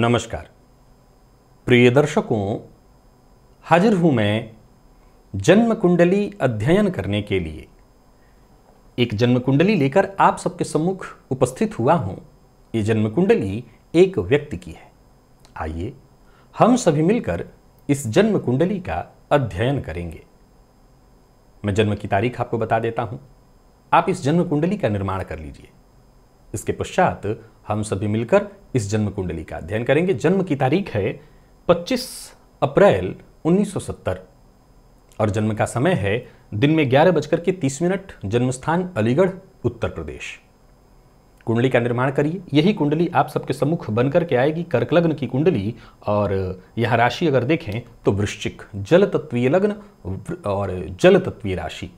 नमस्कार प्रिय दर्शकों हाजिर हूं मैं जन्म कुंडली अध्ययन करने के लिए एक जन्म कुंडली लेकर आप सबके सम्मुख उपस्थित हुआ हूं ये जन्म कुंडली एक व्यक्ति की है आइए हम सभी मिलकर इस जन्म कुंडली का अध्ययन करेंगे मैं जन्म की तारीख आपको बता देता हूं आप इस जन्म कुंडली का निर्माण कर लीजिए इसके पश्चात हम सभी मिलकर इस जन्म कुंडली का अध्ययन करेंगे जन्म की तारीख है 25 अप्रैल 1970 और जन्म का समय है दिन में ग्यारह बजकर के तीस मिनट जन्मस्थान अलीगढ़ उत्तर प्रदेश कुंडली का निर्माण करिए यही कुंडली आप सबके सम्मुख बनकर के आएगी कर्क लग्न की कुंडली और यह राशि अगर देखें तो वृश्चिक जल तत्वीय लग्न और जल तत्वीय राशि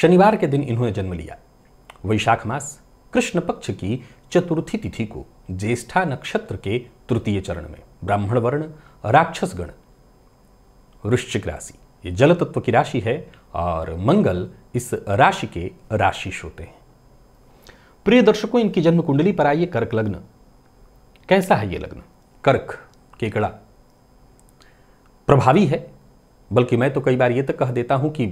शनिवार के दिन इन्होंने जन्म लिया वैशाख मास कृष्ण पक्ष की चतुर्थी तिथि को ज्येष्ठा नक्षत्र के तृतीय चरण में ब्राह्मण वर्ण राक्षस गण वृश्चिक राशि ये जल तत्व की राशि है और मंगल इस राशि के राशि होते हैं प्रिय दर्शकों इनकी जन्म कुंडली पर आइए कर्क लग्न कैसा है ये लग्न कर्क केकड़ा प्रभावी है बल्कि मैं तो कई बार ये तक तो कह देता हूं कि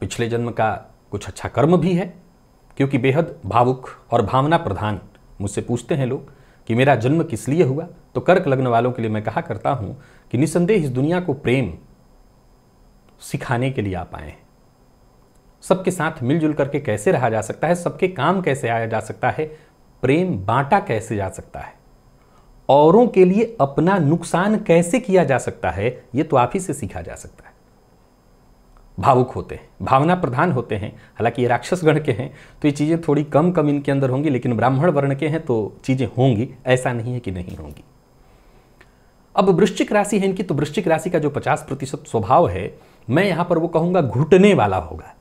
पिछले जन्म का कुछ अच्छा कर्म भी है क्योंकि बेहद भावुक और भावना प्रधान मुझसे पूछते हैं लोग कि मेरा जन्म किस लिए हुआ तो कर्क लग्न वालों के लिए मैं कहा करता हूं कि निसंदेह इस दुनिया को प्रेम सिखाने के लिए आप आए हैं सबके साथ मिलजुल करके कैसे रहा जा सकता है सबके काम कैसे आया जा सकता है प्रेम बांटा कैसे जा सकता है औरों के लिए अपना नुकसान कैसे किया जा सकता है ये तो आप ही से सीखा जा सकता है भावुक होते हैं भावना प्रधान होते हैं हालांकि ये राक्षस गण के हैं तो ये चीज़ें थोड़ी कम कम इनके अंदर होंगी लेकिन ब्राह्मण वर्ण के हैं तो चीज़ें होंगी ऐसा नहीं है कि नहीं होंगी अब वृश्चिक राशि है इनकी तो वृश्चिक राशि का जो पचास प्रतिशत स्वभाव है मैं यहाँ पर वो कहूँगा घुटने वाला होगा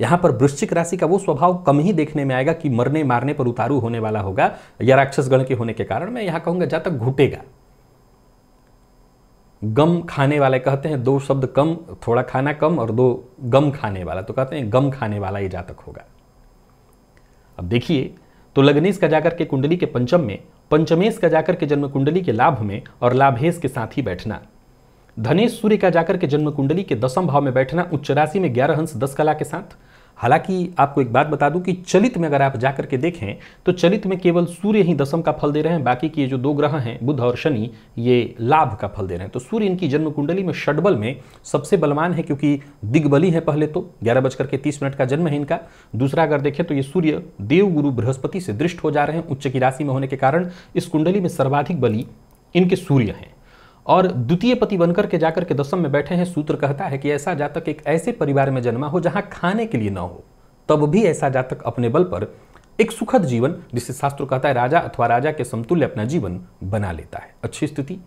यहाँ पर वृश्चिक राशि का वो स्वभाव कम ही देखने में आएगा कि मरने मारने पर उतारू होने वाला होगा या राक्षसगण के होने के कारण मैं यहाँ कहूँगा जहाँ तक घुटेगा गम खाने वाले कहते हैं दो शब्द कम थोड़ा खाना कम और दो गम खाने वाला तो कहते हैं गम खाने वाला ये जातक होगा अब देखिए तो लग्नेश का जाकर के कुंडली के पंचम में पंचमेश का जाकर के जन्म कुंडली के लाभ में और लाभेश के साथ ही बैठना धनेश सूर्य का जाकर के जन्म कुंडली के दसम भाव में बैठना उच्च राशि में ग्यारह हंस दस कला के साथ हालांकि आपको एक बात बता दूं कि चलित में अगर आप जाकर के देखें तो चलित में केवल सूर्य ही दसम का फल दे रहे हैं बाकी के जो दो ग्रह हैं बुध और शनि ये लाभ का फल दे रहे हैं तो सूर्य इनकी जन्म कुंडली में षडबल में सबसे बलवान है क्योंकि दिग्बली है पहले तो ग्यारह बजकर के तीस मिनट का जन्म है इनका दूसरा अगर देखें तो ये सूर्य देवगुरु बृहस्पति से दृष्ट हो जा रहे हैं उच्च की राशि में होने के कारण इस कुंडली में सर्वाधिक बली इनके सूर्य हैं और द्वितीय पति बनकर के जाकर के दसम में बैठे हैं सूत्र कहता है कि ऐसा जातक एक ऐसे परिवार में जन्मा हो जहाँ खाने के लिए न हो तब भी ऐसा जातक अपने बल पर एक सुखद जीवन जिसे शास्त्र कहता है राजा अथवा राजा के समतुल्य अपना जीवन बना लेता है अच्छी स्थिति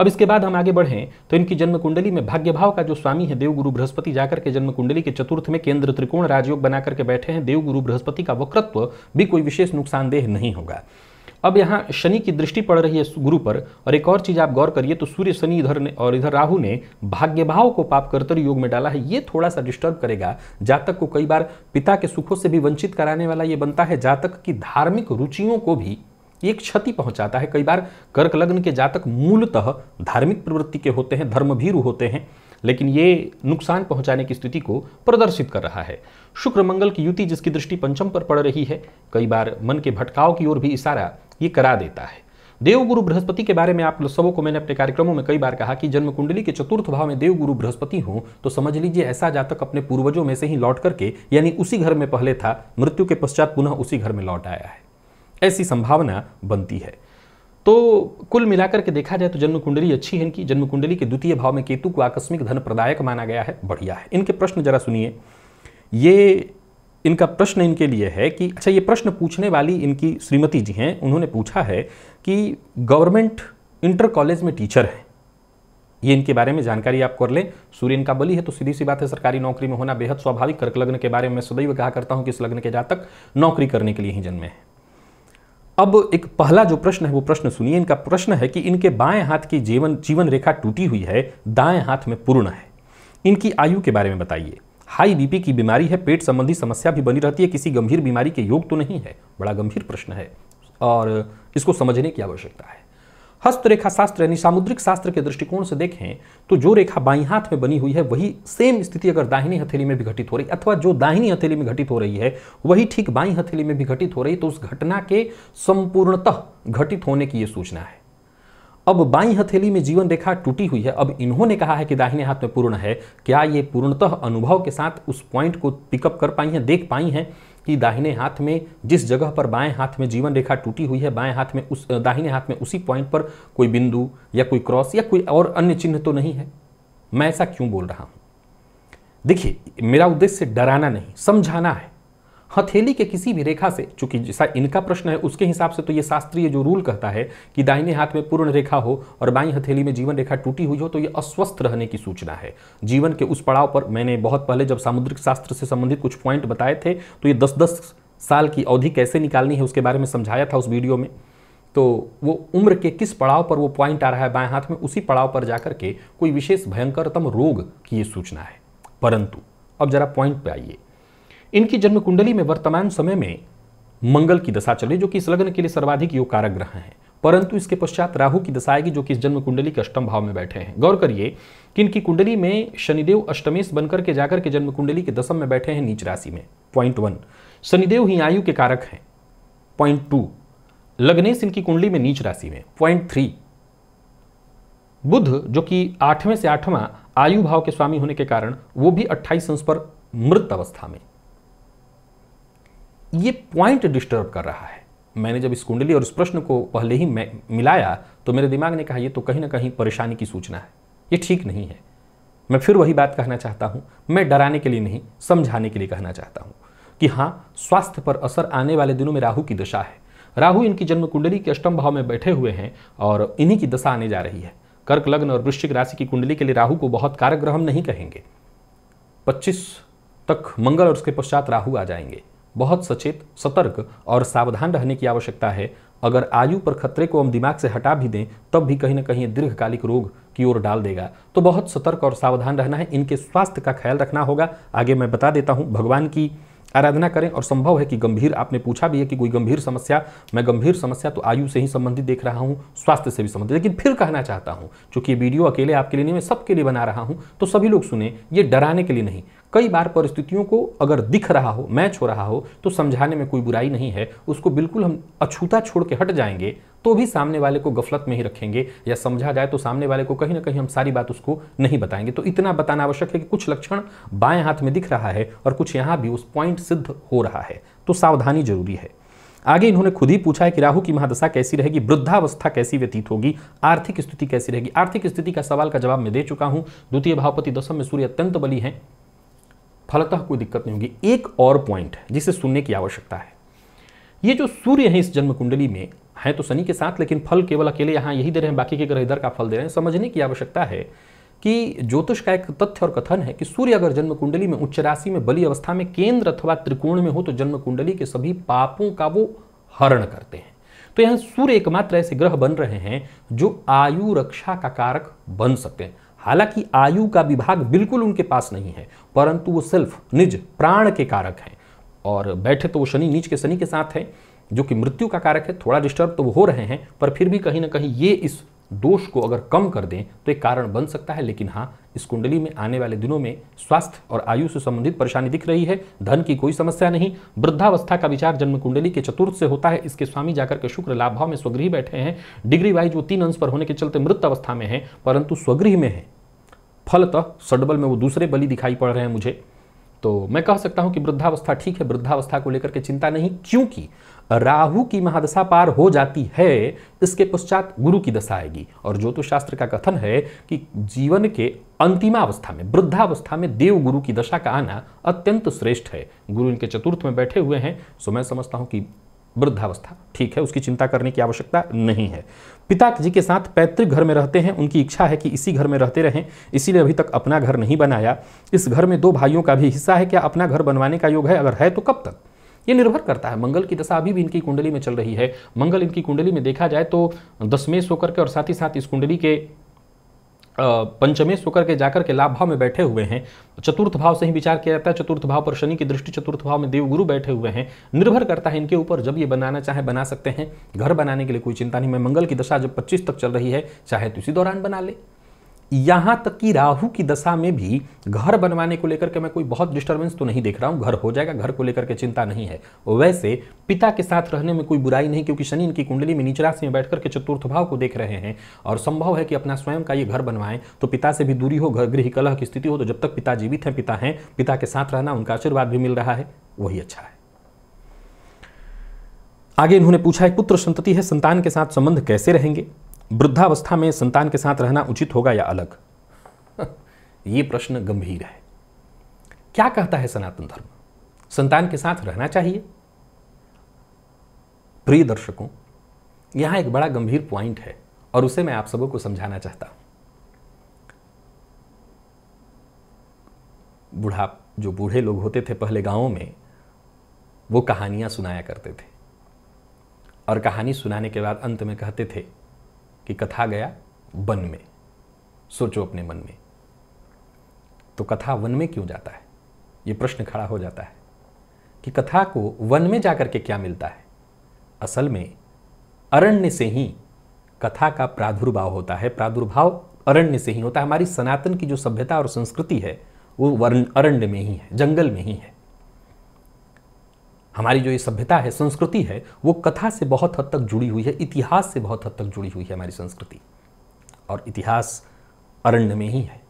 अब इसके बाद हम आगे बढ़ें तो इनकी जन्म कुंडली में भाग्य भाव का जो स्वामी है देवगुरु बृहस्पति जाकर के जन्म कुंडली के चतुर्थ में केंद्र त्रिकोण राजयोग बना करके बैठे हैं देवगुरु बृहस्पति का वक्रत्व भी कोई विशेष नुकसानदेह नहीं होगा अब यहाँ शनि की दृष्टि पड़ रही है गुरु पर और एक और चीज़ आप गौर करिए तो सूर्य शनि इधर ने और इधर राहु ने भाग्यभाव को पाप करतर योग में डाला है ये थोड़ा सा डिस्टर्ब करेगा जातक को कई बार पिता के सुखों से भी वंचित कराने वाला ये बनता है जातक की धार्मिक रुचियों को भी एक क्षति पहुंचाता है कई बार कर्क लग्न के जातक मूलतः धार्मिक प्रवृत्ति के होते हैं धर्मभीरु होते हैं लेकिन ये नुकसान पहुंचाने की स्थिति को प्रदर्शित कर रहा है शुक्र मंगल की युति जिसकी दृष्टि पंचम पर पड़ रही है कई बार मन के भटकाव की ओर भी इशारा ये करा देता है देवगुरु बृहस्पति के बारे में आप सबों को मैंने अपने कार्यक्रमों में कई बार कहा कि जन्म कुंडली के चतुर्थ भाव में देवगुरु बृहस्पति हो तो समझ लीजिए ऐसा जातक अपने पूर्वजों में से ही लौट करके यानी उसी घर में पहले था मृत्यु के पश्चात पुनः उसी घर में लौट आया है ऐसी संभावना बनती है तो कुल मिलाकर के देखा जाए तो जन्म कुंडली अच्छी है इनकी जन्म कुंडली के द्वितीय भाव में केतु को आकस्मिक धन प्रदायक माना गया है बढ़िया है इनके प्रश्न जरा सुनिए ये इनका प्रश्न इनके लिए है कि अच्छा ये प्रश्न पूछने वाली इनकी श्रीमती जी हैं उन्होंने पूछा है कि गवर्नमेंट इंटर कॉलेज में टीचर हैं ये इनके बारे में जानकारी आप कर लें सूर्य इनका बलि है तो सीधी सी बात है सरकारी नौकरी में होना बेहद स्वाभाविक कर्क लग्न के बारे में सदैव कहा करता हूँ कि इस लग्न के जातक नौकरी करने के लिए ही जन्मे हैं अब एक पहला जो प्रश्न है वो प्रश्न सुनिए इनका प्रश्न है कि इनके बाएं हाथ की जीवन जीवन रेखा टूटी हुई है दाएं हाथ में पूर्ण है इनकी आयु के बारे में बताइए हाई बीपी की बीमारी है पेट संबंधी समस्या भी बनी रहती है किसी गंभीर बीमारी के योग तो नहीं है बड़ा गंभीर प्रश्न है और इसको समझने की आवश्यकता है हस्तरेखा शास्त्र यानी सामुद्रिक शास्त्र के दृष्टिकोण से देखें तो जो रेखा बाई हाथ में बनी हुई है वही सेम स्थिति अगर दाहिनी हथेली में भी घटित हो रही अथवा जो दाहिनी हथेली में घटित हो रही है वही ठीक बाई हथेली में भी घटित हो रही तो उस घटना के संपूर्णतः घटित होने की यह सूचना है अब बाई हथेली में जीवन रेखा टूटी हुई है अब इन्होंने कहा है कि दाहिने हाथ में पूर्ण है क्या ये पूर्णतः अनुभव के साथ उस पॉइंट को पिकअप कर पाई हैं देख पाई हैं कि दाहिने हाथ में जिस जगह पर बाएं हाथ में जीवन रेखा टूटी हुई है बाएं हाथ में उस दाहिने हाथ में उसी पॉइंट पर कोई बिंदु या कोई क्रॉस या कोई और अन्य चिन्ह तो नहीं है मैं ऐसा क्यों बोल रहा हूं देखिए मेरा उद्देश्य डराना नहीं समझाना है हथेली के किसी भी रेखा से चूंकि जैसा इनका प्रश्न है उसके हिसाब से तो ये शास्त्रीय जो रूल कहता है कि दाहिने हाथ में पूर्ण रेखा हो और बाई हथेली में जीवन रेखा टूटी हुई हो तो ये अस्वस्थ रहने की सूचना है जीवन के उस पड़ाव पर मैंने बहुत पहले जब सामुद्रिक शास्त्र से संबंधित कुछ पॉइंट बताए थे तो ये दस दस साल की अवधि कैसे निकालनी है उसके बारे में समझाया था उस वीडियो में तो वो उम्र के किस पड़ाव पर वो पॉइंट आ रहा है बाएं हाथ में उसी पड़ाव पर जाकर के कोई विशेष भयंकरतम रोग की ये सूचना है परंतु अब जरा पॉइंट पे आइए इनकी जन्म कुंडली में वर्तमान समय में मंगल की दशा चले जो कि इस लग्न के लिए सर्वाधिक योग कारक ग्रह हैं परंतु इसके पश्चात राहु की दशा आएगी जो कि इस जन्म कुंडली के अष्टम भाव में बैठे हैं गौर करिए कि इनकी कुंडली में शनिदेव अष्टमेश बनकर के जाकर के जन्म कुंडली के दशम में बैठे हैं नीच राशि में पॉइंट वन शनिदेव ही आयु के कारक हैं पॉइंट टू लग्नेश इनकी कुंडली में नीच राशि में पॉइंट थ्री बुध जो कि आठवें से आठवां आयु भाव के स्वामी होने के कारण वो भी अट्ठाईस अंश पर मृत अवस्था में ये पॉइंट डिस्टर्ब कर रहा है मैंने जब इस कुंडली और इस प्रश्न को पहले ही मिलाया तो मेरे दिमाग ने कहा ये तो कहीं ना कहीं परेशानी की सूचना है ये ठीक नहीं है मैं फिर वही बात कहना चाहता हूँ मैं डराने के लिए नहीं समझाने के लिए कहना चाहता हूँ कि हाँ स्वास्थ्य पर असर आने वाले दिनों में राहू की दशा है राहु इनकी जन्म कुंडली के अष्टम भाव में बैठे हुए हैं और इन्हीं की दशा आने जा रही है कर्क लग्न और वृश्चिक राशि की कुंडली के लिए राहु को बहुत कारक ग्रहण हम नहीं कहेंगे 25 तक मंगल और उसके पश्चात राहु आ जाएंगे बहुत सचेत सतर्क और सावधान रहने की आवश्यकता है अगर आयु पर खतरे को हम दिमाग से हटा भी दें तब भी कहीं ना कहीं दीर्घकालिक रोग की ओर डाल देगा तो बहुत सतर्क और सावधान रहना है इनके स्वास्थ्य का ख्याल रखना होगा आगे मैं बता देता हूँ भगवान की आराधना करें और संभव है कि गंभीर आपने पूछा भी है कि कोई गंभीर समस्या मैं गंभीर समस्या तो आयु से ही संबंधित देख रहा हूँ स्वास्थ्य से भी संबंधित लेकिन फिर कहना चाहता हूँ चूंकि वीडियो अकेले आपके लिए नहीं मैं सबके लिए बना रहा हूँ तो सभी लोग सुने ये डराने के लिए नहीं कई बार परिस्थितियों को अगर दिख रहा हो मैच हो रहा हो तो समझाने में कोई बुराई नहीं है उसको बिल्कुल हम अछूता छोड़ के हट जाएंगे तो भी सामने वाले को गफलत में ही रखेंगे या समझा जाए तो सामने वाले को कहीं ना कहीं हम सारी बात उसको नहीं बताएंगे तो इतना बताना आवश्यक है कि कुछ लक्षण बाएं हाथ में दिख रहा है और कुछ यहाँ भी उस पॉइंट सिद्ध हो रहा है तो सावधानी जरूरी है आगे इन्होंने खुद ही पूछा है कि राहु की महादशा कैसी रहेगी वृद्धावस्था कैसी व्यतीत होगी आर्थिक स्थिति कैसी रहेगी आर्थिक स्थिति का सवाल का जवाब मैं दे चुका हूं द्वितीय भावपति दशम में सूर्य अत्यंत बली हैं फलतः कोई दिक्कत नहीं होगी एक और पॉइंट जिसे सुनने की आवश्यकता है ये जो सूर्य है इस जन्म कुंडली में है तो शनि के साथ लेकिन फल केवल अकेले यहाँ यही दे रहे हैं बाकी के ग्रह इधर का फल दे रहे हैं समझने की आवश्यकता है कि ज्योतिष का एक तथ्य और कथन है कि सूर्य अगर जन्म कुंडली में उच्च राशि में बली अवस्था में केंद्र अथवा त्रिकोण में हो तो जन्म कुंडली के सभी पापों का वो हरण करते हैं तो यहाँ सूर्य एकमात्र ऐसे ग्रह बन रहे हैं जो आयु रक्षा का कारक बन सकते हैं हालांकि आयु का विभाग बिल्कुल उनके पास नहीं है परंतु वो सेल्फ निज प्राण के कारक हैं और बैठे तो वो शनि नीच के शनि के साथ है जो कि मृत्यु का कारक है थोड़ा डिस्टर्ब तो वो हो रहे हैं पर फिर भी कहीं ना कहीं ये इस दोष को अगर कम कर दें तो एक कारण बन सकता है लेकिन हाँ इस कुंडली में आने वाले दिनों में स्वास्थ्य और आयु से संबंधित परेशानी दिख रही है धन की कोई समस्या नहीं वृद्धावस्था का विचार जन्म कुंडली के चतुर्थ से होता है इसके स्वामी जाकर के शुक्र लाभ भाव में स्वगृह बैठे हैं डिग्री वाइज वो तीन अंश पर होने के चलते मृत अवस्था में है परंतु स्वगृह में है फलतः सडबल में वो दूसरे बलि दिखाई पड़ रहे हैं मुझे तो मैं कह सकता हूं कि वृद्धावस्था ठीक है वृद्धावस्था को लेकर के चिंता नहीं क्योंकि राहु की महादशा पार हो जाती है इसके पश्चात गुरु की दशा आएगी और ज्योतिष शास्त्र का कथन है कि जीवन के अंतिमावस्था में वृद्धावस्था में देव गुरु की दशा का आना अत्यंत श्रेष्ठ है गुरु इनके चतुर्थ में बैठे हुए हैं सो मैं समझता हूं कि वृद्धावस्था ठीक है उसकी चिंता करने की आवश्यकता नहीं है पिता जी के साथ पैतृक घर में रहते हैं उनकी इच्छा है कि इसी घर में रहते रहें इसीलिए अभी तक अपना घर नहीं बनाया इस घर में दो भाइयों का भी हिस्सा है क्या अपना घर बनवाने का योग है अगर है तो कब तक ये निर्भर करता है मंगल की दशा अभी भी इनकी कुंडली में चल रही है मंगल इनकी कुंडली में देखा जाए तो दसमेश होकर के और साथ ही साथ इस कुंडली के पंचमे शुक्र के जाकर के लाभ भाव में बैठे हुए हैं चतुर्थ भाव से ही विचार किया जाता है चतुर्थ भाव पर शनि की दृष्टि चतुर्थ भाव में देवगुरु बैठे हुए हैं निर्भर करता है इनके ऊपर जब ये बनाना चाहे बना सकते हैं घर बनाने के लिए कोई चिंता नहीं मैं मंगल की दशा जब पच्चीस तक चल रही है चाहे तो इसी दौरान बना ले यहाँ तक कि राहु की दशा में भी घर बनवाने को लेकर के मैं कोई बहुत डिस्टर्बेंस तो नहीं देख रहा हूँ घर हो जाएगा घर को लेकर के चिंता नहीं है वैसे पिता के साथ रहने में कोई बुराई नहीं क्योंकि शनि इनकी कुंडली में नीच से में बैठ करके चतुर्थ भाव को देख रहे हैं और संभव है कि अपना स्वयं का ये घर बनवाएं तो पिता से भी दूरी हो घर गृह कलह की स्थिति हो तो जब तक पिता जीवित हैं पिता हैं पिता के साथ रहना उनका आशीर्वाद भी मिल रहा है वही अच्छा है आगे इन्होंने पूछा है पुत्र संतति है संतान के साथ संबंध कैसे रहेंगे वृद्धावस्था में संतान के साथ रहना उचित होगा या अलग ये प्रश्न गंभीर है क्या कहता है सनातन धर्म संतान के साथ रहना चाहिए प्रिय दर्शकों यहां एक बड़ा गंभीर पॉइंट है और उसे मैं आप सबों को समझाना चाहता हूं बूढ़ा जो बूढ़े लोग होते थे पहले गांवों में वो कहानियां सुनाया करते थे और कहानी सुनाने के बाद अंत में कहते थे कि कथा गया वन में सोचो अपने मन में तो कथा वन में क्यों जाता है ये प्रश्न खड़ा हो जाता है कि कथा को वन में जाकर के क्या मिलता है असल में अरण्य से ही कथा का प्रादुर्भाव होता है प्रादुर्भाव अरण्य से ही होता है हमारी सनातन की जो सभ्यता और संस्कृति है वो अरण्य में ही है जंगल में ही है हमारी जो ये सभ्यता है संस्कृति है वो कथा से बहुत हद तक जुड़ी हुई है इतिहास से बहुत हद तक जुड़ी हुई है हमारी संस्कृति और इतिहास अरण्य में ही है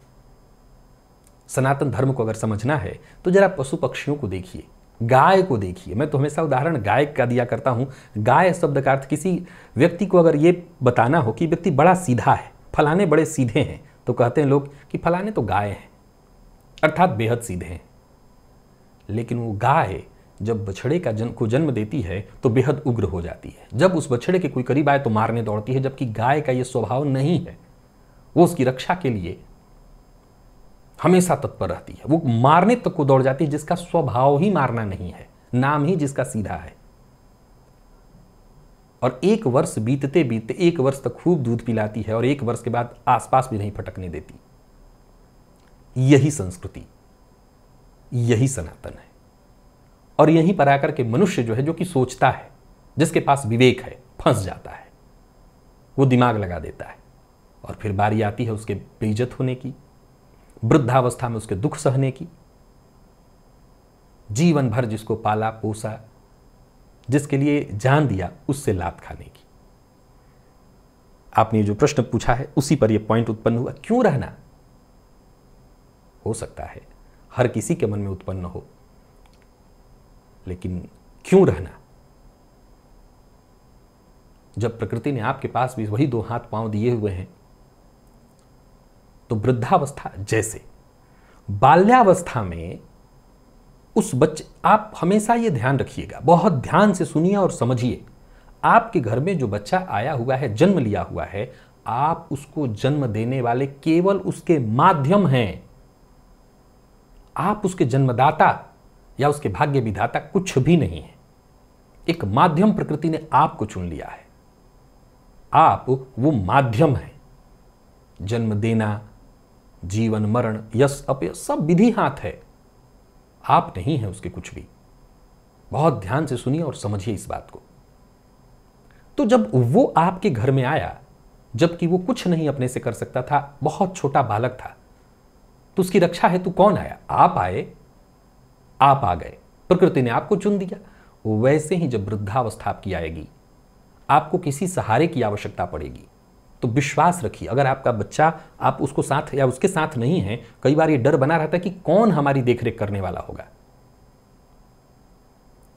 सनातन धर्म को अगर समझना है तो जरा पशु पक्षियों को देखिए गाय को देखिए मैं तो हमेशा उदाहरण गाय का दिया करता हूँ गाय शब्द का अर्थ किसी व्यक्ति को अगर ये बताना हो कि व्यक्ति बड़ा सीधा है फलाने बड़े सीधे हैं तो कहते हैं लोग कि फलाने तो गाय हैं अर्थात बेहद सीधे हैं लेकिन वो गाय जब बछड़े का जन को जन्म देती है तो बेहद उग्र हो जाती है जब उस बछड़े के कोई करीब आए तो मारने दौड़ती है जबकि गाय का यह स्वभाव नहीं है वो उसकी रक्षा के लिए हमेशा तत्पर रहती है वो मारने तक को दौड़ जाती है जिसका स्वभाव ही मारना नहीं है नाम ही जिसका सीधा है और एक वर्ष बीतते बीतते एक वर्ष तक खूब दूध पिलाती है और एक वर्ष के बाद आसपास भी नहीं फटकने देती यही संस्कृति यही सनातन है और यहीं पर आकर के मनुष्य जो है जो कि सोचता है जिसके पास विवेक है फंस जाता है वो दिमाग लगा देता है और फिर बारी आती है उसके बेइज्जत होने की वृद्धावस्था में उसके दुख सहने की जीवन भर जिसको पाला पोसा जिसके लिए जान दिया उससे लात खाने की आपने जो प्रश्न पूछा है उसी पर यह पॉइंट उत्पन्न हुआ क्यों रहना हो सकता है हर किसी के मन में उत्पन्न हो लेकिन क्यों रहना जब प्रकृति ने आपके पास भी वही दो हाथ पांव दिए हुए हैं तो वृद्धावस्था जैसे बाल्यावस्था में उस बच्चे आप हमेशा ये ध्यान रखिएगा बहुत ध्यान से सुनिए और समझिए आपके घर में जो बच्चा आया हुआ है जन्म लिया हुआ है आप उसको जन्म देने वाले केवल उसके माध्यम हैं आप उसके जन्मदाता या उसके भाग्य विधाता कुछ भी नहीं है एक माध्यम प्रकृति ने आपको चुन लिया है आप वो माध्यम है जन्म देना जीवन मरण यश अप सब विधि हाथ है आप नहीं है उसके कुछ भी बहुत ध्यान से सुनिए और समझिए इस बात को तो जब वो आपके घर में आया जबकि वो कुछ नहीं अपने से कर सकता था बहुत छोटा बालक था तो उसकी रक्षा हेतु कौन आया आप आए आप आ गए प्रकृति ने आपको चुन दिया वैसे ही जब वृद्धावस्था आपकी आएगी आपको किसी सहारे की आवश्यकता पड़ेगी तो विश्वास रखिए अगर आपका बच्चा आप उसको साथ या उसके साथ नहीं है कई बार ये डर बना रहता है कि कौन हमारी देखरेख करने वाला होगा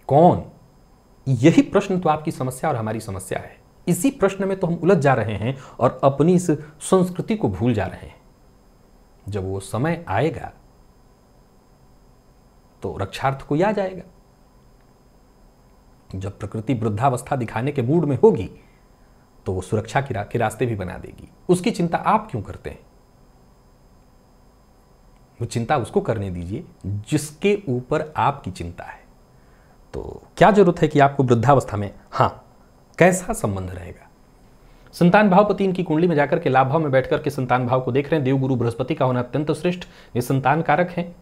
कौन यही प्रश्न तो आपकी समस्या और हमारी समस्या है इसी प्रश्न में तो हम उलझ जा रहे हैं और अपनी इस संस्कृति को भूल जा रहे हैं जब वो समय आएगा तो रक्षार्थ कोई आ जाएगा जब प्रकृति वृद्धावस्था दिखाने के मूड में होगी तो वो सुरक्षा के, रा, रास्ते भी बना देगी उसकी चिंता आप क्यों करते हैं वो चिंता उसको करने दीजिए जिसके ऊपर आपकी चिंता है तो क्या जरूरत है कि आपको वृद्धावस्था में हां कैसा संबंध रहेगा संतान भाव पति इनकी कुंडली में जाकर के लाभ भाव में बैठकर के संतान भाव को देख रहे हैं देवगुरु बृहस्पति का होना अत्यंत श्रेष्ठ ये संतान कारक है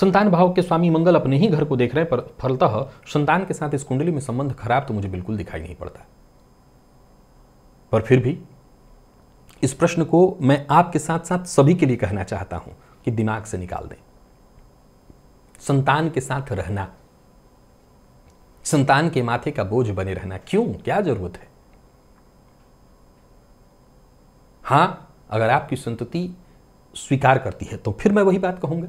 संतान भाव के स्वामी मंगल अपने ही घर को देख रहे हैं पर फलतः संतान के साथ इस कुंडली में संबंध खराब तो मुझे बिल्कुल दिखाई नहीं पड़ता पर फिर भी इस प्रश्न को मैं आपके साथ साथ सभी के लिए कहना चाहता हूं कि दिमाग से निकाल दें संतान के साथ रहना संतान के माथे का बोझ बने रहना क्यों क्या जरूरत है हां अगर आपकी संतति स्वीकार करती है तो फिर मैं वही बात कहूंगा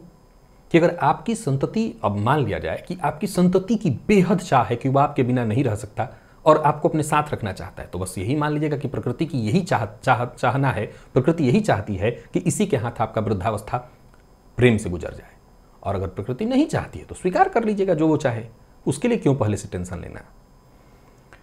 कि अगर आपकी संतति अब मान लिया जाए कि आपकी संतति की बेहद चाह है कि वह आपके बिना नहीं रह सकता और आपको अपने साथ रखना चाहता है तो बस यही मान लीजिएगा कि प्रकृति की यही चाह चाह चाहना है प्रकृति यही चाहती है कि इसी के हाथ आपका वृद्धावस्था प्रेम से गुजर जाए और अगर प्रकृति नहीं चाहती है तो स्वीकार कर लीजिएगा जो वो चाहे उसके लिए क्यों पहले से टेंशन लेना है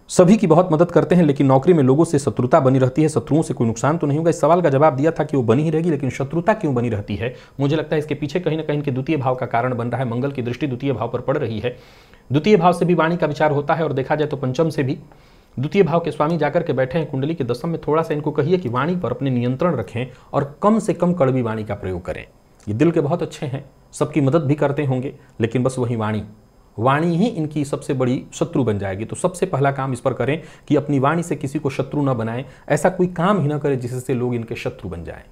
सभी की बहुत मदद करते हैं लेकिन नौकरी में लोगों से शत्रुता बनी रहती है शत्रुओं से कोई नुकसान तो नहीं होगा इस सवाल का जवाब दिया था कि वो बनी ही रहेगी लेकिन शत्रुता क्यों बनी रहती है मुझे लगता है इसके पीछे कहीं ना कहीं इनके द्वितीय भाव का कारण बन रहा है मंगल की दृष्टि द्वितीय भाव पर पड़ रही है द्वितीय भाव से भी वाणी का विचार होता है और देखा जाए तो पंचम से भी द्वितीय भाव के स्वामी जाकर के बैठे हैं कुंडली के दशम में थोड़ा सा इनको कहिए कि वाणी पर अपने नियंत्रण रखें और कम से कम कड़वी वाणी का प्रयोग करें ये दिल के बहुत अच्छे हैं सबकी मदद भी करते होंगे लेकिन बस वही वाणी वाणी ही इनकी सबसे बड़ी शत्रु बन जाएगी तो सबसे पहला काम इस पर करें कि अपनी वाणी से किसी को शत्रु न बनाएं ऐसा कोई काम ही ना करें जिससे लोग इनके शत्रु बन जाएं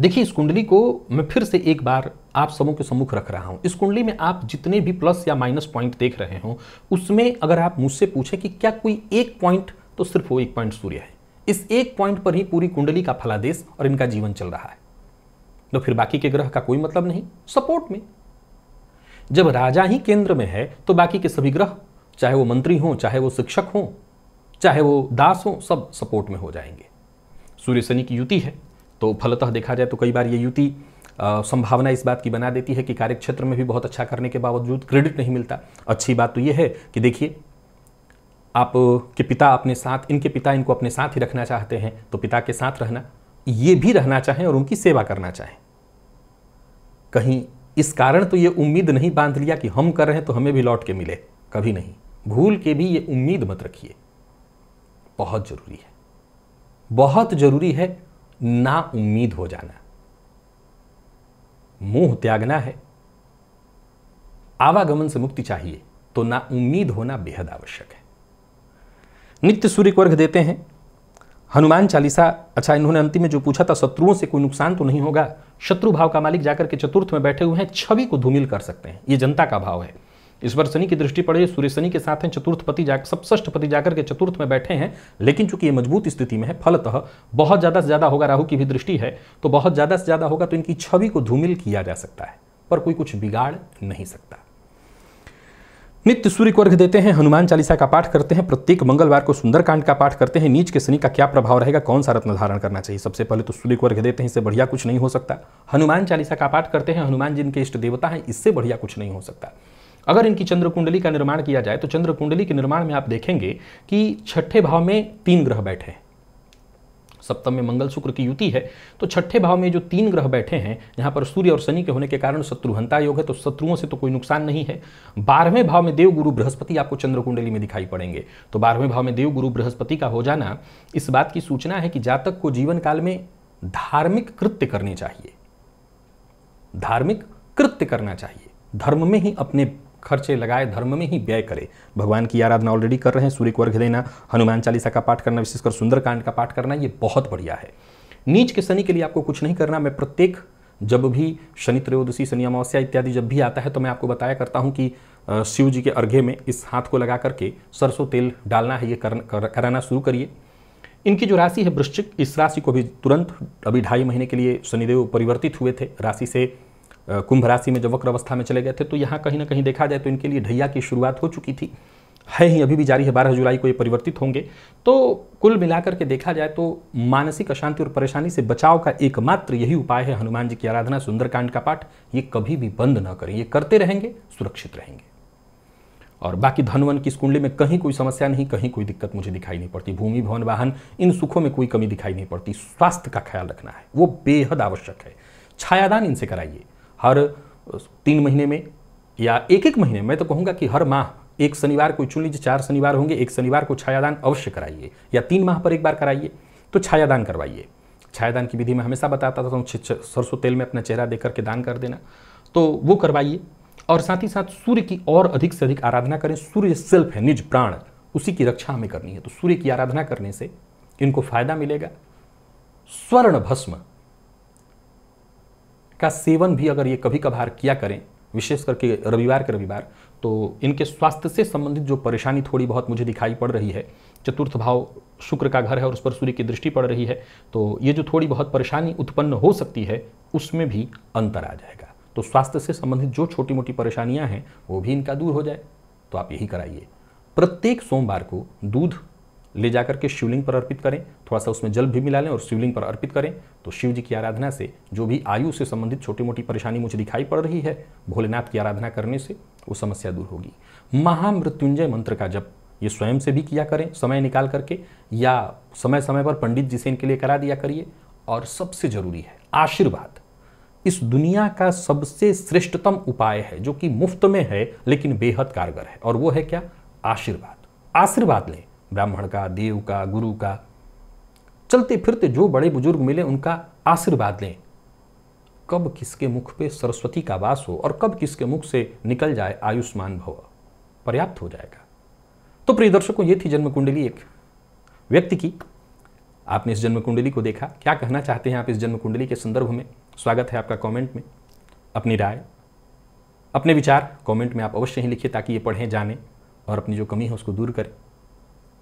देखिए इस कुंडली को मैं फिर से एक बार आप सबों के सम्मुख रख रहा हूं इस कुंडली में आप जितने भी प्लस या माइनस पॉइंट देख रहे हो उसमें अगर आप मुझसे पूछें कि क्या कोई एक पॉइंट तो सिर्फ वो एक पॉइंट सूर्य है इस एक पॉइंट पर ही पूरी कुंडली का फलादेश और इनका जीवन चल रहा है तो फिर बाकी के ग्रह का कोई मतलब नहीं सपोर्ट में जब राजा ही केंद्र में है तो बाकी के सभी ग्रह चाहे वो मंत्री हों चाहे वो शिक्षक हों चाहे वो दास हों सब सपोर्ट में हो जाएंगे सूर्य शनि की युति है तो फलतः देखा जाए तो कई बार ये युति संभावना इस बात की बना देती है कि कार्यक्षेत्र में भी बहुत अच्छा करने के बावजूद क्रेडिट नहीं मिलता अच्छी बात तो ये है कि देखिए आप के पिता अपने साथ इनके पिता इनको अपने साथ ही रखना चाहते हैं तो पिता के साथ रहना ये भी रहना चाहें और उनकी सेवा करना चाहें कहीं इस कारण तो ये उम्मीद नहीं बांध लिया कि हम कर रहे हैं तो हमें भी लौट के मिले कभी नहीं भूल के भी ये उम्मीद मत रखिए बहुत ज़रूरी है बहुत ज़रूरी है ना उम्मीद हो जाना मुंह त्यागना है आवागमन से मुक्ति चाहिए तो ना उम्मीद होना बेहद आवश्यक है नित्य सूर्य को अर्घ देते हैं हनुमान चालीसा अच्छा इन्होंने अंतिम में जो पूछा था शत्रुओं से कोई नुकसान तो नहीं होगा शत्रु भाव का मालिक जाकर के चतुर्थ में बैठे हुए हैं छवि को धूमिल कर सकते हैं ये जनता का भाव है इस पर शनि की दृष्टि पड़े सूर्य शनि के साथ हैं चतुर्थ पति जा सबष्ठ पति जाकर के चतुर्थ में बैठे हैं लेकिन चूंकि ये मजबूत स्थिति में है फलतः बहुत ज़्यादा से ज़्यादा होगा राहु की भी दृष्टि है तो बहुत ज़्यादा से ज़्यादा होगा तो इनकी छवि को धूमिल किया जा सकता है पर कोई कुछ बिगाड़ नहीं सकता नित्य सूर्य को अर्घ देते हैं हनुमान चालीसा का पाठ करते हैं प्रत्येक मंगलवार को सुंदरकांड का पाठ करते हैं नीच के शनि का क्या प्रभाव रहेगा कौन सा रत्न धारण करना चाहिए सबसे पहले तो सूर्य को अर्घ देते हैं इससे बढ़िया कुछ नहीं हो सकता हनुमान चालीसा का पाठ करते हैं हनुमान जी इनके इष्ट देवता है इससे बढ़िया कुछ नहीं हो सकता अगर इनकी चंद्र कुंडली का निर्माण किया जाए तो चंद्र कुंडली के निर्माण में आप देखेंगे कि छठे भाव में तीन ग्रह बैठे हैं सप्तम में मंगल शुक्र की युति है तो छठे भाव में जो तीन ग्रह बैठे हैं यहाँ पर सूर्य और शनि के होने के कारण शत्रुघ्नता योग है तो शत्रुओं से तो कोई नुकसान नहीं है बारहवें भाव में देव गुरु बृहस्पति आपको चंद्र कुंडली में दिखाई पड़ेंगे तो बारहवें भाव में देव गुरु बृहस्पति का हो जाना इस बात की सूचना है कि जातक को जीवन काल में धार्मिक कृत्य करने चाहिए धार्मिक कृत्य करना चाहिए धर्म में ही अपने खर्चे लगाए धर्म में ही व्यय करे भगवान की आराधना ऑलरेडी कर रहे हैं सूर्य को अर्घ्य देना हनुमान चालीसा का पाठ करना विशेषकर सुंदरकांड का पाठ करना ये बहुत बढ़िया है नीच के शनि के लिए आपको कुछ नहीं करना मैं प्रत्येक जब भी शनि त्रयोदशी शनि अमावस्या इत्यादि जब भी आता है तो मैं आपको बताया करता हूँ कि शिव जी के अर्घे में इस हाथ को लगा करके सरसों तेल डालना है ये कराना शुरू करिए इनकी जो राशि है वृश्चिक इस राशि को भी तुरंत अभी ढाई महीने के लिए शनिदेव परिवर्तित हुए थे राशि से कुंभ राशि में जब वक्र अवस्था में चले गए थे तो यहाँ कहीं ना कहीं देखा जाए तो इनके लिए ढैया की शुरुआत हो चुकी थी है ही अभी भी जारी है बारह जुलाई को ये परिवर्तित होंगे तो कुल मिलाकर के देखा जाए तो मानसिक अशांति और परेशानी से बचाव का एकमात्र यही उपाय है हनुमान जी की आराधना सुंदरकांड का पाठ ये कभी भी बंद ना करें ये करते रहेंगे सुरक्षित रहेंगे और बाकी धनवन की इस कुंडली में कहीं कोई समस्या नहीं कहीं कोई दिक्कत मुझे दिखाई नहीं पड़ती भूमि भवन वाहन इन सुखों में कोई कमी दिखाई नहीं पड़ती स्वास्थ्य का ख्याल रखना है वो बेहद आवश्यक है छायादान इनसे कराइए हर तीन महीने में या एक एक महीने मैं तो कहूँगा कि हर माह एक शनिवार को चुन लीजिए चार शनिवार होंगे एक शनिवार को छायादान अवश्य कराइए या तीन माह पर एक बार कराइए तो छायादान करवाइए छायादान की विधि में हमेशा बताता था तो सरसों तेल में अपना चेहरा देकर के दान कर देना तो वो करवाइए और साथ ही साथ सूर्य की और अधिक से अधिक आराधना करें सूर्य सेल्फ है निज प्राण उसी की रक्षा हमें करनी है तो सूर्य की आराधना करने से इनको फायदा मिलेगा स्वर्ण भस्म का सेवन भी अगर ये कभी कभार किया करें विशेष करके रविवार के रविवार तो इनके स्वास्थ्य से संबंधित जो परेशानी थोड़ी बहुत मुझे दिखाई पड़ रही है चतुर्थ भाव शुक्र का घर है और उस पर सूर्य की दृष्टि पड़ रही है तो ये जो थोड़ी बहुत परेशानी उत्पन्न हो सकती है उसमें भी अंतर आ जाएगा तो स्वास्थ्य से संबंधित जो छोटी मोटी परेशानियाँ हैं वो भी इनका दूर हो जाए तो आप यही कराइए प्रत्येक सोमवार को दूध ले जाकर के शिवलिंग पर अर्पित करें थोड़ा सा उसमें जल भी मिला लें और शिवलिंग पर अर्पित करें तो शिव जी की आराधना से जो भी आयु से संबंधित छोटी मोटी परेशानी मुझे दिखाई पड़ रही है भोलेनाथ की आराधना करने से वो समस्या दूर होगी महामृत्युंजय मंत्र का जप ये स्वयं से भी किया करें समय निकाल करके या समय समय पर पंडित जी से इनके लिए करा दिया करिए और सबसे जरूरी है आशीर्वाद इस दुनिया का सबसे श्रेष्ठतम उपाय है जो कि मुफ्त में है लेकिन बेहद कारगर है और वो है क्या आशीर्वाद आशीर्वाद लें ब्राह्मण का देव का गुरु का चलते फिरते जो बड़े बुजुर्ग मिले उनका आशीर्वाद लें कब किसके मुख पे सरस्वती का वास हो और कब किसके मुख से निकल जाए आयुष्मान भव पर्याप्त हो जाएगा तो प्रिय दर्शकों ये थी जन्म कुंडली एक व्यक्ति की आपने इस जन्म कुंडली को देखा क्या कहना चाहते हैं आप इस जन्म कुंडली के संदर्भ में स्वागत है आपका कमेंट में अपनी राय अपने विचार कमेंट में आप अवश्य ही लिखिए ताकि ये पढ़ें जानें और अपनी जो कमी है उसको दूर करें